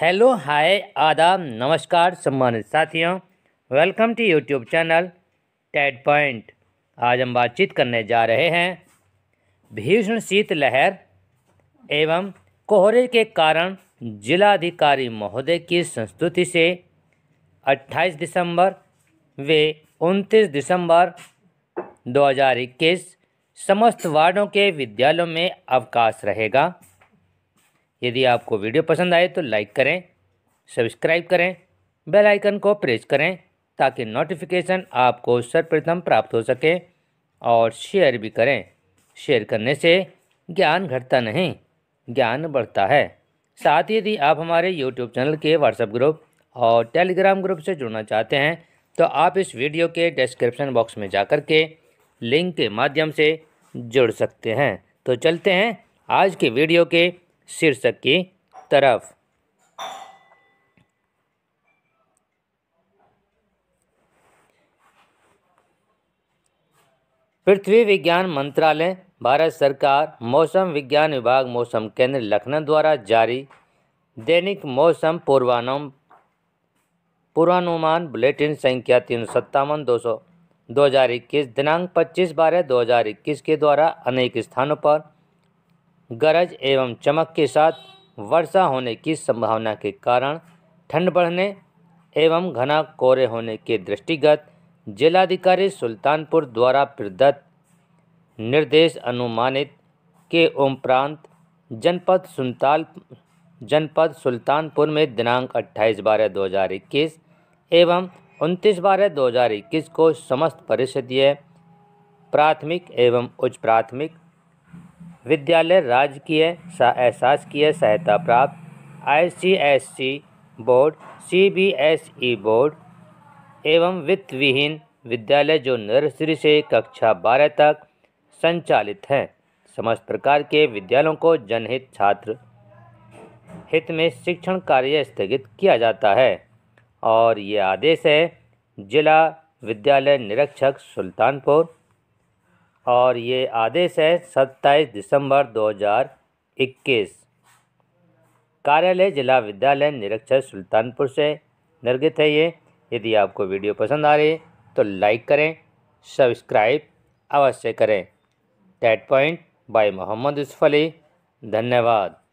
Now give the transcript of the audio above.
hello hi आदाब नमस्कार सम्मानित साथियों welcome to YouTube channel TET point आज हम बातचीत करने जा रहे हैं भीषण शीतलहर एवं कोहरे के कारण जिलाधिकारी महोदय की संस्तुति से 28 दिसंबर वे 29 दिसंबर 2021 समस्त वार्डों के विद्यालयों में अवकाश रहेगा यदि आपको वीडियो पसंद आए तो लाइक करें सब्सक्राइब करें बेल आइकन को प्रेस करें ताकि नोटिफिकेशन आपको सर्वप्रथम प्राप्त हो सके और शेयर भी करें शेयर करने से ज्ञान घटता नहीं ज्ञान बढ़ता है साथ ही यदि आप हमारे यूट्यूब चैनल के व्हाट्सएप ग्रुप और टेलीग्राम ग्रुप से जुड़ना चाहते हैं तो आप इस वीडियो के डिस्क्रिप्शन बॉक्स में जाकर के लिंक के माध्यम से जुड़ सकते हैं तो चलते हैं आज के वीडियो के शीर्षक की तरफ पृथ्वी विज्ञान मंत्रालय भारत सरकार मौसम विज्ञान विभाग मौसम केंद्र लखनऊ द्वारा जारी दैनिक मौसम पूर्वानुमान पूर्वानुमान बुलेटिन संख्या तीन सौ सत्तावन दो सौ दो हज़ार इक्कीस दिनांक पच्चीस बारह दो हज़ार इक्कीस के द्वारा अनेक स्थानों पर गरज एवं चमक के साथ वर्षा होने की संभावना के कारण ठंड बढ़ने एवं घना कोहरे होने के दृष्टिगत जिलाधिकारी सुल्तानपुर द्वारा प्रदत्त निर्देश अनुमानित के उपरांत जनपद सुल्तान जनपद सुल्तानपुर में दिनांक 28 बारह 2021 एवं 29 बारह 2021 को समस्त परिषदीय प्राथमिक एवं उच्च प्राथमिक विद्यालय राजकीय शासकीय सहायता प्राप्त ICSC e board CBSE e board एवं वित्त विहीन विद्यालय जो नर्सरी से कक्षा बारह तक संचालित हैं समस्त प्रकार के विद्यालयों को जनहित छात्र हित में शिक्षण कार्य स्थगित किया जाता है और ये आदेश है जिला विद्यालय निरीक्षक सुल्तानपुर और ये आदेश है सत्ताईस दिसंबर 2021 कार्यालय जिला विद्यालय निरीक्षक सुल्तानपुर से निर्गत है ये यदि आपको वीडियो पसंद आ रही है तो लाइक करें सब्सक्राइब अवश्य करें टेट पॉइंट बाय मोहम्मद उसफली धन्यवाद